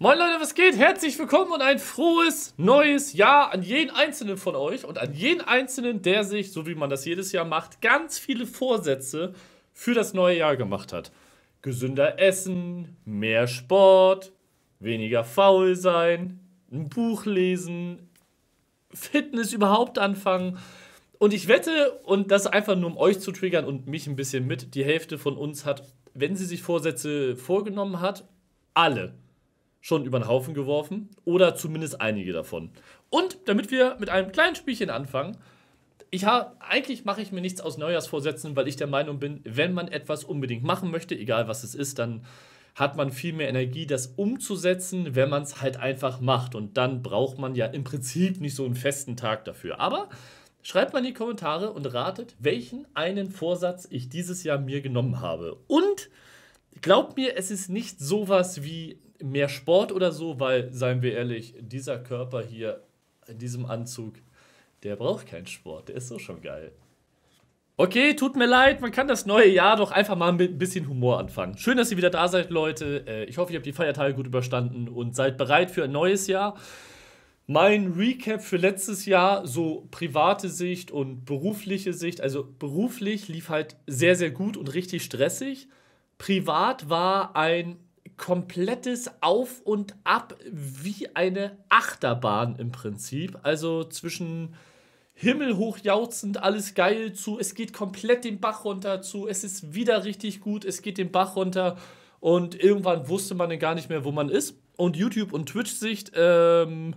Moin Leute, was geht? Herzlich willkommen und ein frohes neues Jahr an jeden Einzelnen von euch und an jeden Einzelnen, der sich, so wie man das jedes Jahr macht, ganz viele Vorsätze für das neue Jahr gemacht hat. Gesünder essen, mehr Sport, weniger faul sein, ein Buch lesen, Fitness überhaupt anfangen. Und ich wette, und das einfach nur um euch zu triggern und mich ein bisschen mit, die Hälfte von uns hat, wenn sie sich Vorsätze vorgenommen hat, alle schon über den Haufen geworfen oder zumindest einige davon. Und damit wir mit einem kleinen Spielchen anfangen, ich habe eigentlich mache ich mir nichts aus Neujahrsvorsätzen, weil ich der Meinung bin, wenn man etwas unbedingt machen möchte, egal was es ist, dann hat man viel mehr Energie, das umzusetzen, wenn man es halt einfach macht. Und dann braucht man ja im Prinzip nicht so einen festen Tag dafür. Aber schreibt mal in die Kommentare und ratet, welchen einen Vorsatz ich dieses Jahr mir genommen habe. Und Glaubt mir, es ist nicht sowas wie mehr Sport oder so, weil, seien wir ehrlich, dieser Körper hier in diesem Anzug, der braucht keinen Sport, der ist so schon geil. Okay, tut mir leid, man kann das neue Jahr doch einfach mal mit ein bisschen Humor anfangen. Schön, dass ihr wieder da seid, Leute. Äh, ich hoffe, ihr habt die Feiertage gut überstanden und seid bereit für ein neues Jahr. Mein Recap für letztes Jahr, so private Sicht und berufliche Sicht. Also beruflich lief halt sehr, sehr gut und richtig stressig. Privat war ein komplettes Auf und Ab wie eine Achterbahn im Prinzip. Also zwischen himmelhoch jauchzend, alles geil zu, es geht komplett den Bach runter zu, es ist wieder richtig gut, es geht den Bach runter und irgendwann wusste man gar nicht mehr, wo man ist. Und YouTube und Twitch-Sicht ähm,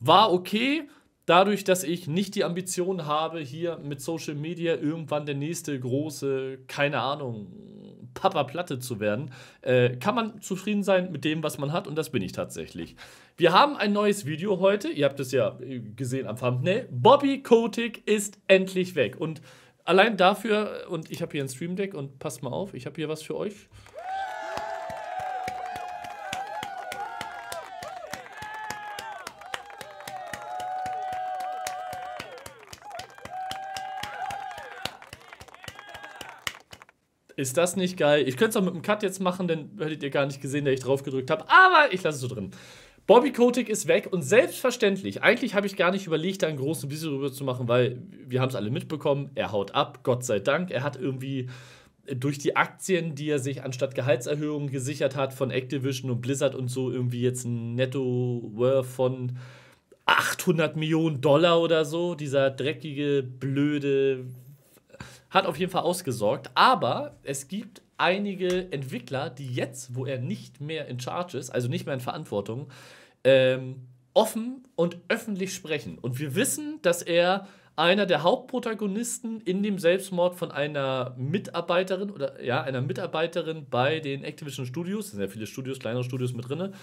war okay. Dadurch, dass ich nicht die Ambition habe, hier mit Social Media irgendwann der nächste große, keine Ahnung, Papa Platte zu werden, äh, kann man zufrieden sein mit dem, was man hat und das bin ich tatsächlich. Wir haben ein neues Video heute, ihr habt es ja äh, gesehen am Thumbnail. Bobby Kotick ist endlich weg und allein dafür, und ich habe hier ein Stream Deck und passt mal auf, ich habe hier was für euch. Ist das nicht geil? Ich könnte es auch mit einem Cut jetzt machen, denn hättet ihr gar nicht gesehen, dass ich drauf gedrückt habe. Aber ich lasse es so drin. Bobby Kotick ist weg und selbstverständlich, eigentlich habe ich gar nicht überlegt, da einen großen Biss drüber zu machen, weil wir haben es alle mitbekommen, er haut ab, Gott sei Dank. Er hat irgendwie äh, durch die Aktien, die er sich anstatt Gehaltserhöhungen gesichert hat von Activision und Blizzard und so, irgendwie jetzt ein Netto-Worth von 800 Millionen Dollar oder so. Dieser dreckige, blöde hat auf jeden Fall ausgesorgt. Aber es gibt einige Entwickler, die jetzt, wo er nicht mehr in Charge ist, also nicht mehr in Verantwortung, ähm, offen und öffentlich sprechen. Und wir wissen, dass er einer der Hauptprotagonisten in dem Selbstmord von einer Mitarbeiterin oder ja, einer Mitarbeiterin bei den Activision Studios, sind ja viele Studios, kleinere Studios mit drin,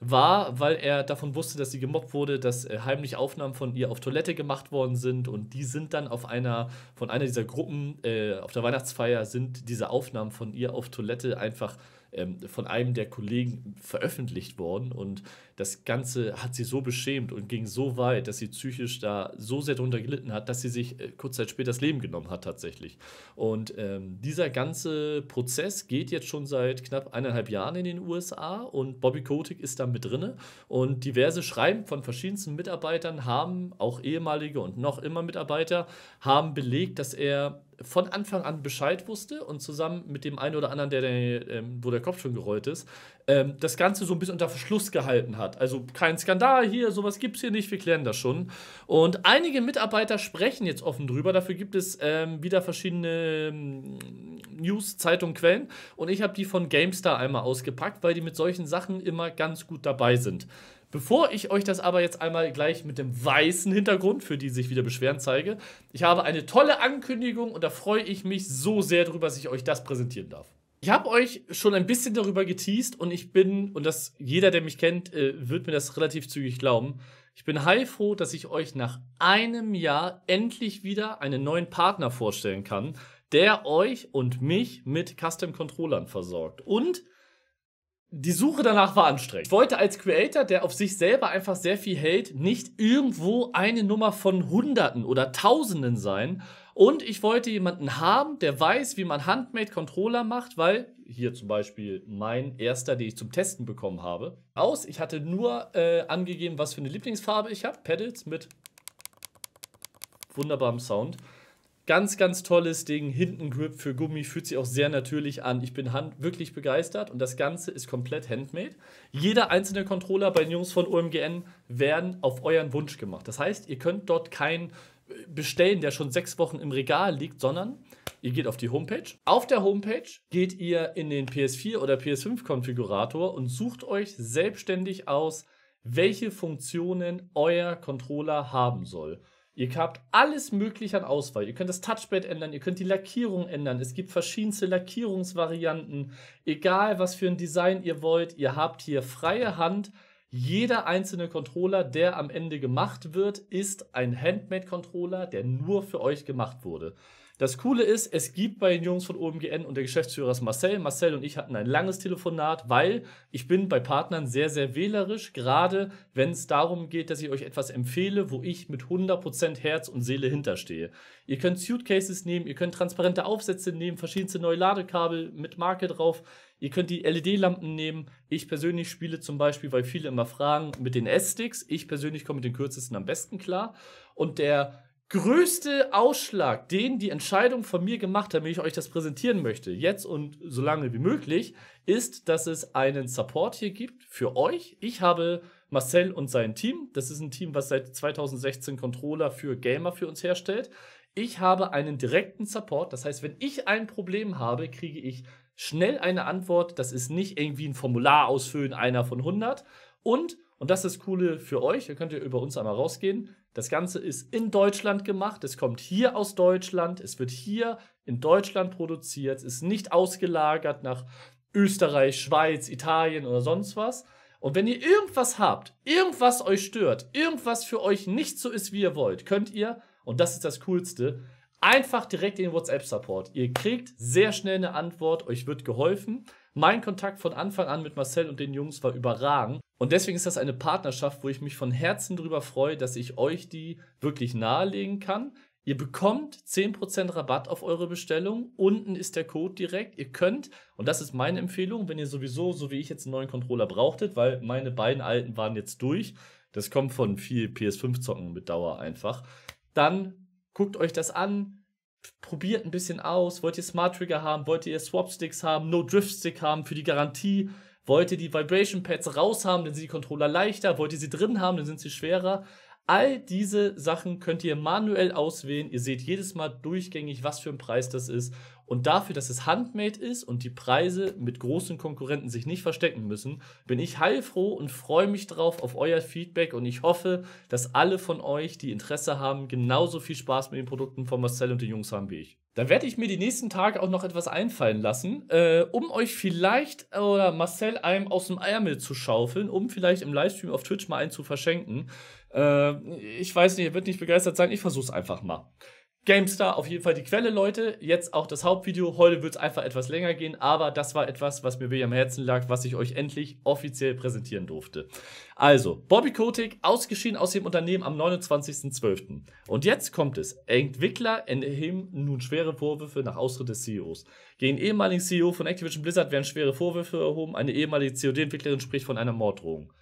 war, weil er davon wusste, dass sie gemobbt wurde, dass äh, heimlich Aufnahmen von ihr auf Toilette gemacht worden sind und die sind dann auf einer von einer dieser Gruppen äh, auf der Weihnachtsfeier sind diese Aufnahmen von ihr auf Toilette einfach ähm, von einem der Kollegen veröffentlicht worden und das Ganze hat sie so beschämt und ging so weit, dass sie psychisch da so sehr drunter gelitten hat, dass sie sich äh, kurz Zeit später das Leben genommen hat tatsächlich. Und ähm, dieser ganze Prozess geht jetzt schon seit knapp eineinhalb Jahren in den USA und Bobby Kotick ist da mit drinne und diverse Schreiben von verschiedensten Mitarbeitern haben, auch ehemalige und noch immer Mitarbeiter, haben belegt, dass er von Anfang an Bescheid wusste und zusammen mit dem einen oder anderen, der, der ähm, wo der Kopf schon gerollt ist, ähm, das Ganze so ein bisschen unter Verschluss gehalten hat hat. Also kein Skandal hier, sowas gibt es hier nicht, wir klären das schon. Und einige Mitarbeiter sprechen jetzt offen drüber, dafür gibt es ähm, wieder verschiedene ähm, News, Zeitungen, Quellen. Und ich habe die von GameStar einmal ausgepackt, weil die mit solchen Sachen immer ganz gut dabei sind. Bevor ich euch das aber jetzt einmal gleich mit dem weißen Hintergrund, für die sich wieder beschweren, zeige, ich habe eine tolle Ankündigung und da freue ich mich so sehr drüber, dass ich euch das präsentieren darf. Ich habe euch schon ein bisschen darüber geteased und ich bin, und das jeder, der mich kennt, äh, wird mir das relativ zügig glauben. Ich bin heilfroh, dass ich euch nach einem Jahr endlich wieder einen neuen Partner vorstellen kann, der euch und mich mit Custom Controllern versorgt. Und die Suche danach war anstrengend. Ich wollte als Creator, der auf sich selber einfach sehr viel hält, nicht irgendwo eine Nummer von Hunderten oder Tausenden sein. Und ich wollte jemanden haben, der weiß, wie man Handmade-Controller macht, weil hier zum Beispiel mein erster, den ich zum Testen bekommen habe, aus. Ich hatte nur äh, angegeben, was für eine Lieblingsfarbe ich habe. Pedals mit wunderbarem Sound. Ganz, ganz tolles Ding. Hinten Grip für Gummi fühlt sich auch sehr natürlich an. Ich bin hand wirklich begeistert und das Ganze ist komplett handmade. Jeder einzelne Controller bei den Jungs von OMGN werden auf euren Wunsch gemacht. Das heißt, ihr könnt dort keinen äh, bestellen, der schon sechs Wochen im Regal liegt, sondern ihr geht auf die Homepage. Auf der Homepage geht ihr in den PS4 oder PS5 Konfigurator und sucht euch selbstständig aus, welche Funktionen euer Controller haben soll. Ihr habt alles Mögliche an Auswahl. Ihr könnt das Touchpad ändern, ihr könnt die Lackierung ändern. Es gibt verschiedenste Lackierungsvarianten. Egal, was für ein Design ihr wollt, ihr habt hier freie Hand. Jeder einzelne Controller, der am Ende gemacht wird, ist ein Handmade-Controller, der nur für euch gemacht wurde. Das Coole ist, es gibt bei den Jungs von OMGN und der Geschäftsführer ist Marcel. Marcel und ich hatten ein langes Telefonat, weil ich bin bei Partnern sehr, sehr wählerisch, gerade wenn es darum geht, dass ich euch etwas empfehle, wo ich mit 100% Herz und Seele hinterstehe. Ihr könnt Suitcases nehmen, ihr könnt transparente Aufsätze nehmen, verschiedenste neue Ladekabel mit Marke drauf. Ihr könnt die LED-Lampen nehmen. Ich persönlich spiele zum Beispiel, weil viele immer fragen, mit den S-Sticks. Ich persönlich komme mit den kürzesten am besten klar. Und der größte Ausschlag, den die Entscheidung von mir gemacht hat, wie ich euch das präsentieren möchte, jetzt und so lange wie möglich, ist, dass es einen Support hier gibt für euch. Ich habe Marcel und sein Team. Das ist ein Team, was seit 2016 Controller für Gamer für uns herstellt. Ich habe einen direkten Support. Das heißt, wenn ich ein Problem habe, kriege ich schnell eine Antwort. Das ist nicht irgendwie ein Formular ausfüllen, einer von 100. Und und das ist das Coole für euch. Ihr könnt ihr über uns einmal rausgehen. Das Ganze ist in Deutschland gemacht. Es kommt hier aus Deutschland. Es wird hier in Deutschland produziert. Es ist nicht ausgelagert nach Österreich, Schweiz, Italien oder sonst was. Und wenn ihr irgendwas habt, irgendwas euch stört, irgendwas für euch nicht so ist, wie ihr wollt, könnt ihr, und das ist das Coolste, einfach direkt in den WhatsApp-Support. Ihr kriegt sehr schnell eine Antwort, euch wird geholfen. Mein Kontakt von Anfang an mit Marcel und den Jungs war überragend. Und deswegen ist das eine Partnerschaft, wo ich mich von Herzen darüber freue, dass ich euch die wirklich nahelegen kann. Ihr bekommt 10% Rabatt auf eure Bestellung. Unten ist der Code direkt. Ihr könnt, und das ist meine Empfehlung, wenn ihr sowieso, so wie ich jetzt einen neuen Controller brauchtet, weil meine beiden alten waren jetzt durch. Das kommt von viel PS5-Zocken mit Dauer einfach. Dann guckt euch das an. Probiert ein bisschen aus. Wollt ihr Smart Trigger haben? Wollt ihr Swap Sticks haben? No Drift Stick haben für die Garantie? wollte die Vibration Pads raushaben, dann sind die Controller leichter, wollt ihr sie drin haben, dann sind sie schwerer. All diese Sachen könnt ihr manuell auswählen. Ihr seht jedes Mal durchgängig, was für ein Preis das ist. Und dafür, dass es handmade ist und die Preise mit großen Konkurrenten sich nicht verstecken müssen, bin ich heilfroh und freue mich drauf auf euer Feedback. Und ich hoffe, dass alle von euch, die Interesse haben, genauso viel Spaß mit den Produkten von Marcel und den Jungs haben wie ich. Da werde ich mir die nächsten Tage auch noch etwas einfallen lassen, äh, um euch vielleicht oder äh, Marcel einem aus dem Ärmel zu schaufeln, um vielleicht im Livestream auf Twitch mal einen zu verschenken. Äh, ich weiß nicht, er wird nicht begeistert sein, ich versuch's einfach mal. GameStar auf jeden Fall die Quelle, Leute. Jetzt auch das Hauptvideo. Heute wird es einfach etwas länger gehen, aber das war etwas, was mir wirklich am Herzen lag, was ich euch endlich offiziell präsentieren durfte. Also, Bobby Kotick ausgeschieden aus dem Unternehmen am 29.12. Und jetzt kommt es. Entwickler erheben nun schwere Vorwürfe nach Austritt des CEOs. Gegen ehemaligen CEO von Activision Blizzard werden schwere Vorwürfe erhoben. Eine ehemalige COD-Entwicklerin e spricht von einer Morddrohung.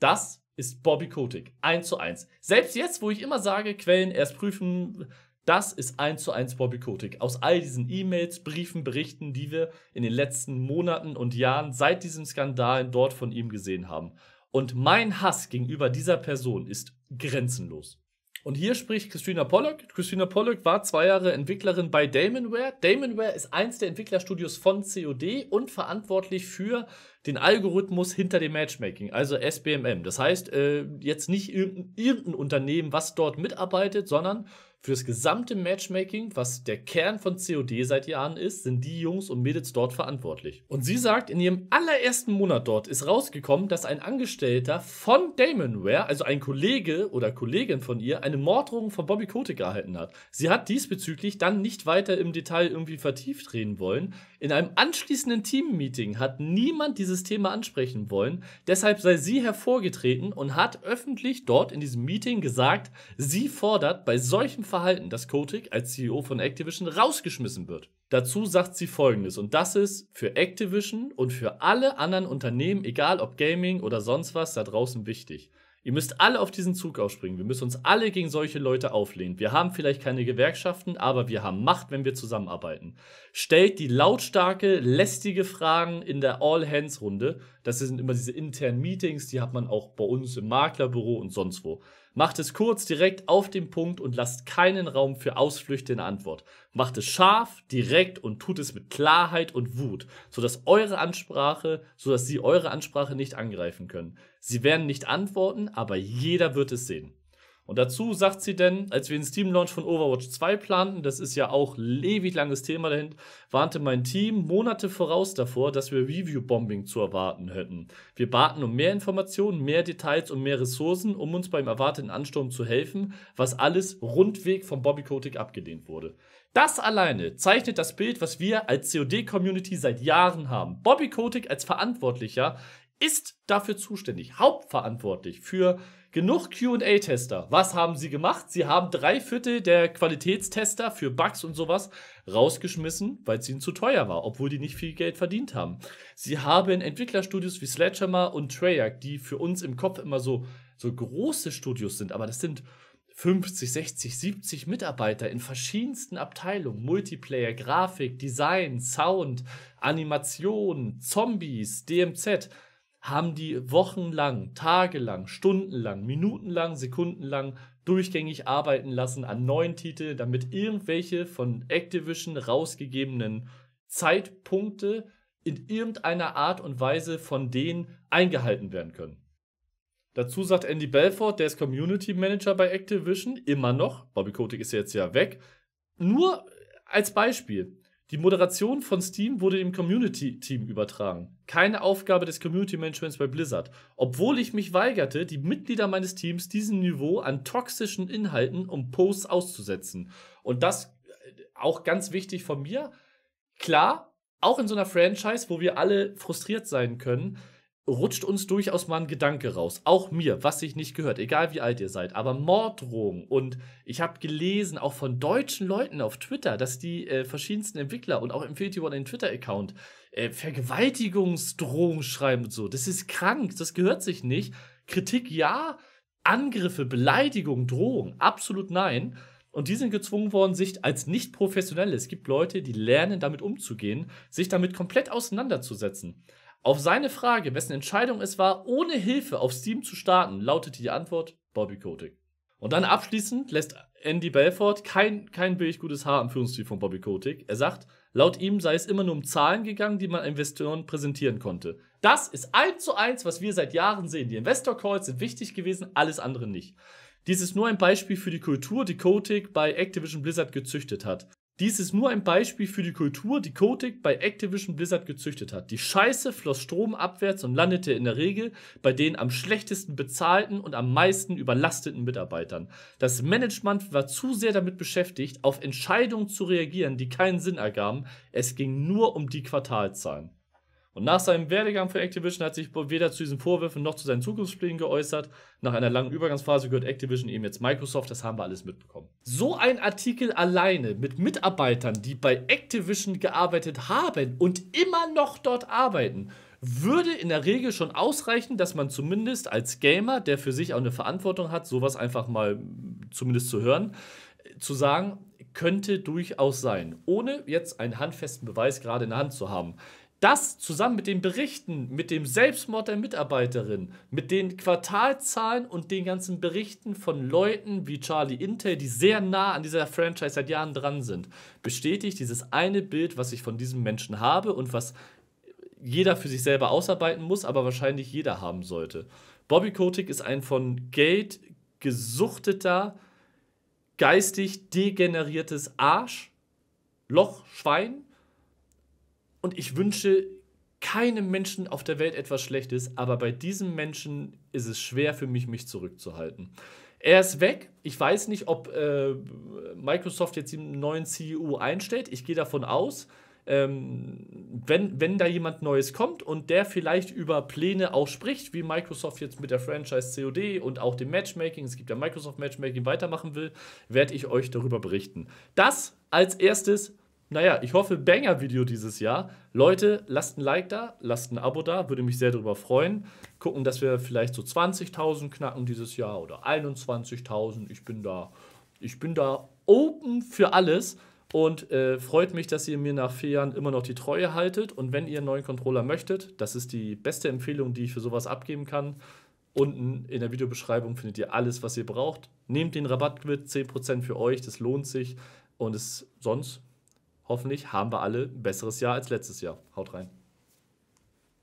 Das ist Bobby Kotick. 1 zu 1. Selbst jetzt, wo ich immer sage, Quellen erst prüfen, das ist eins zu eins Bobby Kotick. Aus all diesen E-Mails, Briefen, Berichten, die wir in den letzten Monaten und Jahren seit diesem Skandal dort von ihm gesehen haben. Und mein Hass gegenüber dieser Person ist grenzenlos. Und hier spricht Christina Pollock. Christina Pollock war zwei Jahre Entwicklerin bei Damonware. Damonware ist eins der Entwicklerstudios von COD und verantwortlich für den Algorithmus hinter dem Matchmaking, also SBMM. Das heißt, äh, jetzt nicht irgendein, irgendein Unternehmen, was dort mitarbeitet, sondern für das gesamte Matchmaking, was der Kern von COD seit Jahren ist, sind die Jungs und Mädels dort verantwortlich. Und sie sagt, in ihrem allerersten Monat dort ist rausgekommen, dass ein Angestellter von Damonware, also ein Kollege oder Kollegin von ihr, eine Morddrohung von Bobby Kotick erhalten hat. Sie hat diesbezüglich dann nicht weiter im Detail irgendwie vertieft reden wollen. In einem anschließenden Team-Meeting hat niemand dieses Thema ansprechen wollen. Deshalb sei sie hervorgetreten und hat öffentlich dort in diesem Meeting gesagt, sie fordert bei solchen Verhalten, dass Kotick als CEO von Activision rausgeschmissen wird. Dazu sagt sie folgendes, und das ist für Activision und für alle anderen Unternehmen, egal ob Gaming oder sonst was, da draußen wichtig. Ihr müsst alle auf diesen Zug aufspringen. Wir müssen uns alle gegen solche Leute auflehnen. Wir haben vielleicht keine Gewerkschaften, aber wir haben Macht, wenn wir zusammenarbeiten. Stellt die lautstarke, lästige Fragen in der All-Hands-Runde. Das sind immer diese internen Meetings, die hat man auch bei uns im Maklerbüro und sonst wo. Macht es kurz, direkt auf den Punkt und lasst keinen Raum für Ausflüchte in Antwort. Macht es scharf, direkt und tut es mit Klarheit und Wut, sodass eure Ansprache, sodass sie eure Ansprache nicht angreifen können. Sie werden nicht antworten, aber jeder wird es sehen. Und dazu sagt sie denn, als wir den Steam-Launch von Overwatch 2 planten, das ist ja auch ewig langes Thema dahin, warnte mein Team Monate voraus davor, dass wir Review-Bombing zu erwarten hätten. Wir baten um mehr Informationen, mehr Details und mehr Ressourcen, um uns beim erwarteten Ansturm zu helfen, was alles rundweg von Bobby Kotick abgelehnt wurde. Das alleine zeichnet das Bild, was wir als COD-Community seit Jahren haben. Bobby Kotick als Verantwortlicher ist dafür zuständig, hauptverantwortlich für Genug QA-Tester. Was haben sie gemacht? Sie haben drei Viertel der Qualitätstester für Bugs und sowas rausgeschmissen, weil es ihnen zu teuer war, obwohl die nicht viel Geld verdient haben. Sie haben Entwicklerstudios wie Sledgehammer und Treyarch, die für uns im Kopf immer so, so große Studios sind, aber das sind 50, 60, 70 Mitarbeiter in verschiedensten Abteilungen. Multiplayer, Grafik, Design, Sound, Animation, Zombies, DMZ haben die wochenlang, tagelang, stundenlang, minutenlang, sekundenlang durchgängig arbeiten lassen an neuen Titeln, damit irgendwelche von Activision rausgegebenen Zeitpunkte in irgendeiner Art und Weise von denen eingehalten werden können. Dazu sagt Andy Belfort, der ist Community Manager bei Activision, immer noch. Bobby Kotick ist jetzt ja weg. Nur als Beispiel. Die Moderation von Steam wurde dem Community-Team übertragen. Keine Aufgabe des Community-Managements bei Blizzard. Obwohl ich mich weigerte, die Mitglieder meines Teams diesem Niveau an toxischen Inhalten und Posts auszusetzen. Und das äh, auch ganz wichtig von mir. Klar, auch in so einer Franchise, wo wir alle frustriert sein können, rutscht uns durchaus mal ein Gedanke raus. Auch mir, was sich nicht gehört, egal wie alt ihr seid. Aber Morddrohungen und ich habe gelesen, auch von deutschen Leuten auf Twitter, dass die äh, verschiedensten Entwickler und auch Infinity One den Twitter-Account äh, Vergewaltigungsdrohungen schreiben und so. Das ist krank, das gehört sich nicht. Kritik ja, Angriffe, Beleidigungen, Drohungen, absolut nein. Und die sind gezwungen worden, sich als nicht professionelle, es gibt Leute, die lernen, damit umzugehen, sich damit komplett auseinanderzusetzen. Auf seine Frage, wessen Entscheidung es war, ohne Hilfe auf Steam zu starten, lautete die Antwort Bobby Kotick. Und dann abschließend lässt Andy Belfort kein, kein billig gutes Haar am Führungsstil von Bobby Kotick. Er sagt, laut ihm sei es immer nur um Zahlen gegangen, die man Investoren präsentieren konnte. Das ist eins zu eins, was wir seit Jahren sehen. Die Investor Calls sind wichtig gewesen, alles andere nicht. Dies ist nur ein Beispiel für die Kultur, die Kotick bei Activision Blizzard gezüchtet hat. Dies ist nur ein Beispiel für die Kultur, die Kotick bei Activision Blizzard gezüchtet hat. Die Scheiße floss stromabwärts und landete in der Regel bei den am schlechtesten bezahlten und am meisten überlasteten Mitarbeitern. Das Management war zu sehr damit beschäftigt, auf Entscheidungen zu reagieren, die keinen Sinn ergaben. Es ging nur um die Quartalzahlen. Und nach seinem Werdegang für Activision hat sich weder zu diesen Vorwürfen noch zu seinen Zukunftsplänen geäußert. Nach einer langen Übergangsphase gehört Activision eben jetzt Microsoft, das haben wir alles mitbekommen. So ein Artikel alleine mit Mitarbeitern, die bei Activision gearbeitet haben und immer noch dort arbeiten, würde in der Regel schon ausreichen, dass man zumindest als Gamer, der für sich auch eine Verantwortung hat, sowas einfach mal zumindest zu hören, zu sagen, könnte durchaus sein, ohne jetzt einen handfesten Beweis gerade in der Hand zu haben. Das zusammen mit den Berichten, mit dem Selbstmord der Mitarbeiterin, mit den Quartalzahlen und den ganzen Berichten von Leuten wie Charlie Intel, die sehr nah an dieser Franchise seit Jahren dran sind, bestätigt dieses eine Bild, was ich von diesem Menschen habe und was jeder für sich selber ausarbeiten muss, aber wahrscheinlich jeder haben sollte. Bobby Kotick ist ein von Geld gesuchteter, geistig degeneriertes Arsch, Loch, Schwein und ich wünsche keinem Menschen auf der Welt etwas Schlechtes, aber bei diesem Menschen ist es schwer für mich, mich zurückzuhalten. Er ist weg. Ich weiß nicht, ob äh, Microsoft jetzt einen neuen CEO einstellt. Ich gehe davon aus, ähm, wenn, wenn da jemand Neues kommt und der vielleicht über Pläne auch spricht, wie Microsoft jetzt mit der Franchise COD und auch dem Matchmaking, es gibt ja Microsoft Matchmaking, weitermachen will, werde ich euch darüber berichten. Das als erstes naja, ich hoffe, Banger-Video dieses Jahr. Leute, lasst ein Like da, lasst ein Abo da, würde mich sehr darüber freuen. Gucken, dass wir vielleicht so 20.000 knacken dieses Jahr oder 21.000. Ich bin da, ich bin da open für alles und äh, freut mich, dass ihr mir nach vier Jahren immer noch die Treue haltet. Und wenn ihr einen neuen Controller möchtet, das ist die beste Empfehlung, die ich für sowas abgeben kann. Unten in der Videobeschreibung findet ihr alles, was ihr braucht. Nehmt den Rabatt mit, 10% für euch, das lohnt sich. Und es sonst hoffentlich haben wir alle ein besseres Jahr als letztes Jahr. Haut rein.